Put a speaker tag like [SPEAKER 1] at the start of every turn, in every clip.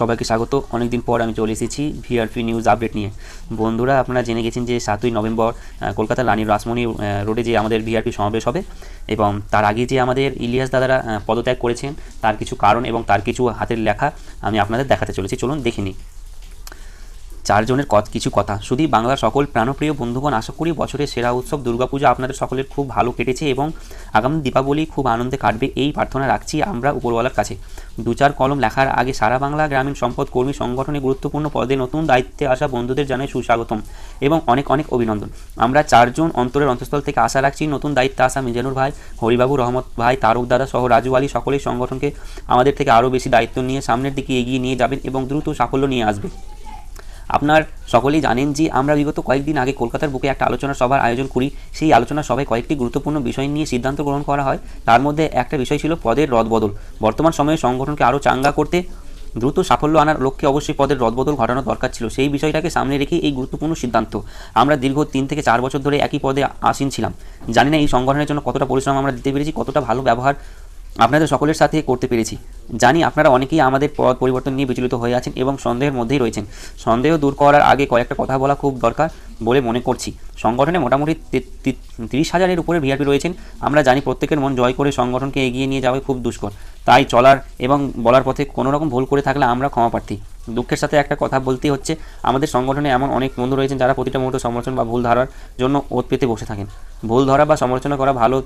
[SPEAKER 1] সবাইকে স্বাগত অনেকদিন পর আমি চলে এসেছি ভিআরপি নিউজ আপডেট নিয়ে বন্ধুরা আপনারা জেনে গেছেন যে সাতই নভেম্বর কলকাতা রানী রাসমণি রোডে যে আমাদের ভিআরপি সমাবেশ হবে এবং তার আগে যে আমাদের ইলিয়াস দাদারা পদত্যাগ করেছেন তার কিছু কারণ এবং তার কিছু হাতের লেখা আমি আপনাদের দেখাতে চলেছি চলুন দেখিনি চারজনের কত কিছু কথা শুধুই বাংলার সকল প্রাণপ্রিয় বন্ধুগণ আশা করি বছরের সেরা উৎসব দুর্গাপুজো আপনাদের সকলের খুব ভালো কেটেছে এবং আগামী দীপাবলি খুব আনন্দে কাটবে এই প্রার্থনা রাখছি আমরা উপরওয়ালার কাছে দু চার কলম লেখার আগে সারা বাংলা গ্রামীণ সম্পদ কর্মী সংগঠনে গুরুত্বপূর্ণ পদে নতুন দায়িত্বে আসা বন্ধুদের জানাই সুস্বাগতম এবং অনেক অনেক অভিনন্দন আমরা চারজন অন্তরের অন্তঃস্থল থেকে আশা রাখছি নতুন দায়িত্বে আসা মিজানুর ভাই হরিবাবু রহমত ভাই তারক দাদা সহ রাজু আলী সকলেই সংগঠনকে আমাদের থেকে আরও বেশি দায়িত্ব নিয়ে সামনের দিকে এগিয়ে নিয়ে যাবেন এবং দ্রুত সাফল্য নিয়ে আসবে আপনার সকলেই জানেন যে আমরা বিগত কয়েকদিন আগে কলকাতার বুকে একটা আলোচনা সভার আয়োজন করি সেই আলোচনা সভায় কয়েকটি গুরুত্বপূর্ণ বিষয় নিয়ে সিদ্ধান্ত গ্রহণ করা হয় তার মধ্যে একটা বিষয় ছিল পদের রদবদল বর্তমান সময়ে সংগঠনকে আরও চাঙ্গা করতে দ্রুত সাফল্য আনার লক্ষ্যে অবশ্যই পদের রদবদল ঘটানো দরকার ছিল সেই বিষয়টাকে সামনে রেখে এই গুরুত্বপূর্ণ সিদ্ধান্ত আমরা দীর্ঘ তিন থেকে চার বছর ধরে একই পদে আসীন ছিলাম জানি না এই সংগঠনের জন্য কতটা পরিশ্রম আমরা দিতে পেরেছি কতটা ভালো ব্যবহার আপনাদের সকলের সাথে করতে পেরেছি জানি আপনারা অনেকেই আমাদের পদ পরিবর্তন নিয়ে বিচলিত হয়ে আছেন এবং সন্দেহের মধ্যেই রয়েছেন সন্দেহ দূর করার আগে কয়েকটা কথা বলা খুব দরকার বলে মনে করছি সংগঠনে মোটামুটি তিরিশ হাজারের উপরে ভিআরপি রয়েছেন আমরা জানি প্রত্যেকের মন জয় করে সংগঠনকে এগিয়ে নিয়ে যাওয়া খুব দুষ্কর তাই চলার এবং বলার পথে কোনো রকম ভুল করে থাকলে আমরা ক্ষমা প্রার্থী দুঃখের সাথে একটা কথা বলতেই হচ্ছে আমাদের সংগঠনে এমন অনেক বন্ধু রয়েছেন যারা প্রতিটা মুহূর্ত সমালোচনা বা ভুল ধরার জন্য ওত পেতে বসে থাকেন ভুল ধরা বা সমালোচনা করা ভালো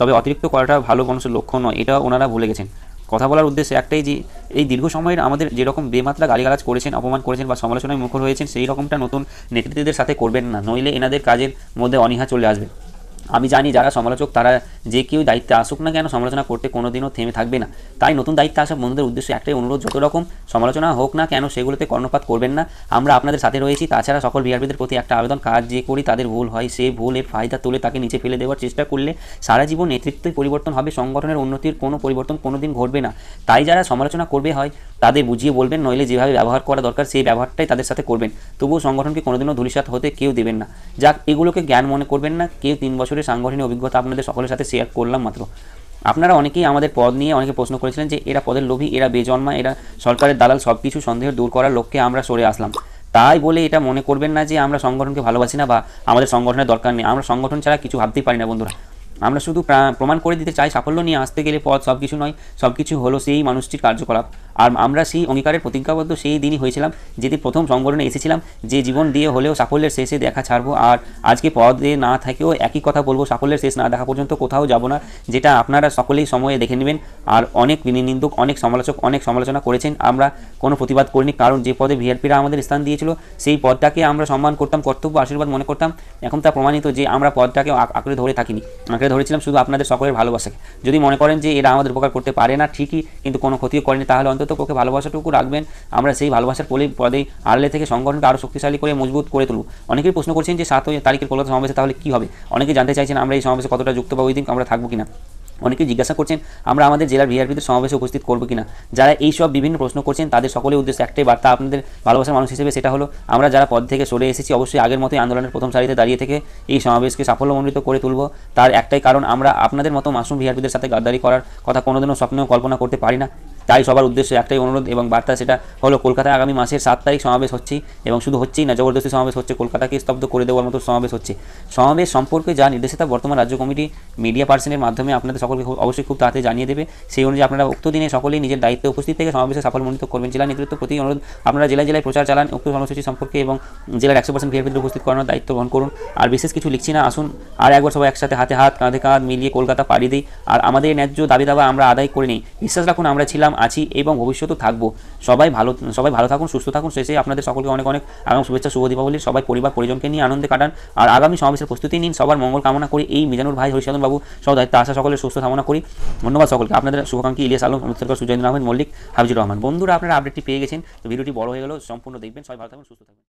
[SPEAKER 1] তবে অতিরিক্ত করাটা ভালো মানুষের লক্ষ্য নয় এটা ওনারা ভুলে গেছেন কথা বলার উদ্দেশ্যে একটাই যে এই দীর্ঘ সময়ের আমাদের যেরকম বেমাত্রা গালিগালাজ করেছেন অপমান করেছেন বা সমালোচনায় মুখর হয়েছেন সেই রকমটা নতুন নেতৃত্বদের সাথে করবেন না নইলে এনাদের কাজের মধ্যে অনীহা চলে আসবে আমি জানি যারা সমালোচক তারা যে কেউ দায়িত্বে আসুক না কেন সমালোচনা করতে কোনোদিনও থেমে থাকবে না তাই নতুন দায়িত্বে আসা বন্ধুদের উদ্দেশ্যে একটাই অনুরোধ যত রকম সমালোচনা হোক না কেন সেগুলোতে কর্ণপাত করবেন না আমরা আপনাদের সাথে রয়েছি তাছাড়া সকল বিআরপিদের প্রতি একটা আবেদন কাজ যে করি তাদের ভুল হয় ভুল ভুলের ফায়দা তুলে তাকে নিচে ফেলে দেওয়ার চেষ্টা করলে সারা জীবন নেতৃত্বই পরিবর্তন হবে সংগঠনের উন্নতির কোনো পরিবর্তন কোনো দিন ঘটবে না তাই যারা সমালোচনা করবে হয় তাদের বুঝিয়ে বলবেন নইলে যেভাবে ব্যবহার করা দরকার সেই ব্যবহারটাই তাদের সাথে করবেন তবুও সংগঠনকে কোনোদিনও ধূলিসাত হতে কেউ দেবেন না যাক এগুলোকে জ্ঞান মনে করবেন না কেউ তিন বছরের সাংগঠনিক অভিজ্ঞতা আপনাদের সকলের সাথে শেয়ার করলাম মাত্র আপনারা অনেকেই আমাদের পদ নিয়ে অনেকে প্রশ্ন করেছিলেন যে এরা পদের লোভী এরা বেজন্মা এরা সরকারের দালাল সব কিছু সন্দেহ দূর করার লক্ষ্যে আমরা সরে আসলাম তাই বলে এটা মনে করবেন না যে আমরা সংগঠনকে ভালোবাসি না বা আমাদের সংগঠনের দরকার নেই আমরা সংগঠন ছাড়া কিছু ভাবতেই পারি না বন্ধুরা আমরা শুধু প্রমাণ করে দিতে চাই সাফল্য নিয়ে আসতে গেলে পথ সব কিছু নয় সব কিছু হলো সেই মানুষটির কার্যকলাপ আর আমরা সেই অঙ্গীকারের প্রতিজ্ঞাবদ্ধ সেই দিনই হয়েছিলাম যেটি প্রথম সংগঠনে এসেছিলাম যে জীবন দিয়ে হলেও সাফল্যের শেষে দেখা ছাড়বো আর আজকে পদে না থাকেও একই কথা বলবো সাফল্যের শেষ না দেখা পর্যন্ত কোথাও যাব না যেটা আপনারা সকলেই সময়ে দেখে নেবেন আর অনেক নিন্দুক অনেক সমালোচক অনেক সমালোচনা করেছেন আমরা কোনো প্রতিবাদ করিনি কারণ যে পদে ভিআরপিরা আমাদের স্থান দিয়েছিল সেই পদটাকে আমরা সম্মান করতাম কর্তব্য আশীর্বাদ মনে করতাম এখন তা প্রমাণিত যে আমরা পদটাকে আঁকড়ে ধরে থাকিনি আঁকড়ে আঁকড়ে ধরেছিলাম শুধু আপনাদের সকলের ভালোবাসাকে যদি মনে করেন যে এরা আমাদের উপকার করতে পারে না ঠিকই কিন্তু কোনো ক্ষতিও করেনি তাহলে অন্তত পক্ষে ভালোবাসাটুকু রাখবেন আমরা সেই ভালোবাসার পলেই পদেই আড়লে থেকে সংগঠনকে আরও শক্তিশালী করে মজবুত করে তুলব অনেকেই প্রশ্ন করছেন যে সাত তারিখের কলকাতা সমাবেশে তাহলে কী হবে অনেকে জানতে চাইছেন আমরা এই সমাবেশে কতটা যুক্ত বা ওই দিন আমরা থাকবো কিনা অনেকে জিজ্ঞাসা করছেন আমরা আমাদের জেলার ভিআরপিদের সমাবেশে উপস্থিত করব কিনা যারা এই সব বিভিন্ন প্রশ্ন করছেন তাদের সকলের উদ্দেশ্যে একটাই বার্তা আপনাদের ভালোবাসার মানুষ হিসেবে সেটা হলো আমরা যারা পদ থেকে সরে এসেছি অবশ্যই আগের মতোই আন্দোলনের প্রথম সারিতে দাঁড়িয়ে থেকে এই সমাবেশকে সাফল্যমণ্ডিত করে তুলব তার একটাই কারণ আমরা আপনাদের মতো মাসুম ভিআরপিদের সাথে গাদ্দারি করার কথা কোনোদিনও স্বপ্নেও কল্পনা করতে পারি না তাই সবার উদ্দেশ্যে একটাই অনুরোধ এবং বার্তা সেটা হলো কলকাতায় আগামী মাসের সাত তারিখ সমাবেশ হচ্ছে এবং শুধু হচ্ছেই না জবরদস্তি সমাবেশ হচ্ছে কলকাতাকে স্তব্ধ করে দেওয়ার মতো সমাবেশ হচ্ছে সমাবেশ সম্পর্কে যা নির্দেশিতা বর্তমান রাজ্য কমিটি মিডিয়া পার্সনের মাধ্যমে আপনাদের সকলকে অবশ্যই খুব তাড়াতাড়ি জানিয়ে দেবে সেই অনুযায়ী আপনারা উক্ত দিনে সকলেই নিজের দায়িত্বে উপস্থিত থেকে সমাবেশে সাফল্যমণ্ডিত করবেন জেলা নেতৃত্ব প্রতি অনুরোধ আপনারা জেলায় জেলায় প্রচার চালান উক্ত কর্মসূচি সম্পর্কে এবং জেলার একশো পার্সেন্ট ভিআইপিদের উপস্থিত করানোর দায়িত্ব গ্রহণ করুন আর বিশেষ কিছু লিখছি না আসুন আর একবার সবাই একসাথে হাতে হাত কাঁধে কাঁধ মিলিয়ে কলকাতা পাড়ি দিই আর আমাদের ন্যায্য দাবি দাবা আমরা আদায় করে নিই বিশ্বাস রাখুন আমরা ছিলাম আছি এবং ভবিষ্যতেও থাকবো সবাই ভালো সবাই ভালো থাকুন সুস্থ থাকুন শেষে আপনাদের সকলকে অনেক অনেক আগাম শুভেচ্ছা শুভ দীপাবলি সবাই পরিবার পরিজনকে নিয়ে আনন্দে কাটান আর আগামী সমাবেশের প্রস্তুতি নিন সবার মঙ্গল কামনা করি এই মিজানুর ভাই হরিশন বাবু সব দায়িত্ব আশা সকলের সুস্থ কামনা করি ধন্যবাদ সকলকে আপনাদের শুভাকাঙ্ক্ষী ইলিয়াস আলম অমিতসরকার সুজেন্দ্র আহমেদ মল্লিক হাফিজুর রহমান বন্ধুরা আপনারা আপডেটটি পেয়ে গেছেন ভিডিওটি বড় হয়ে গেল সম্পূর্ণ দেখবেন সবাই ভালো থাকুন সুস্থ থাকুন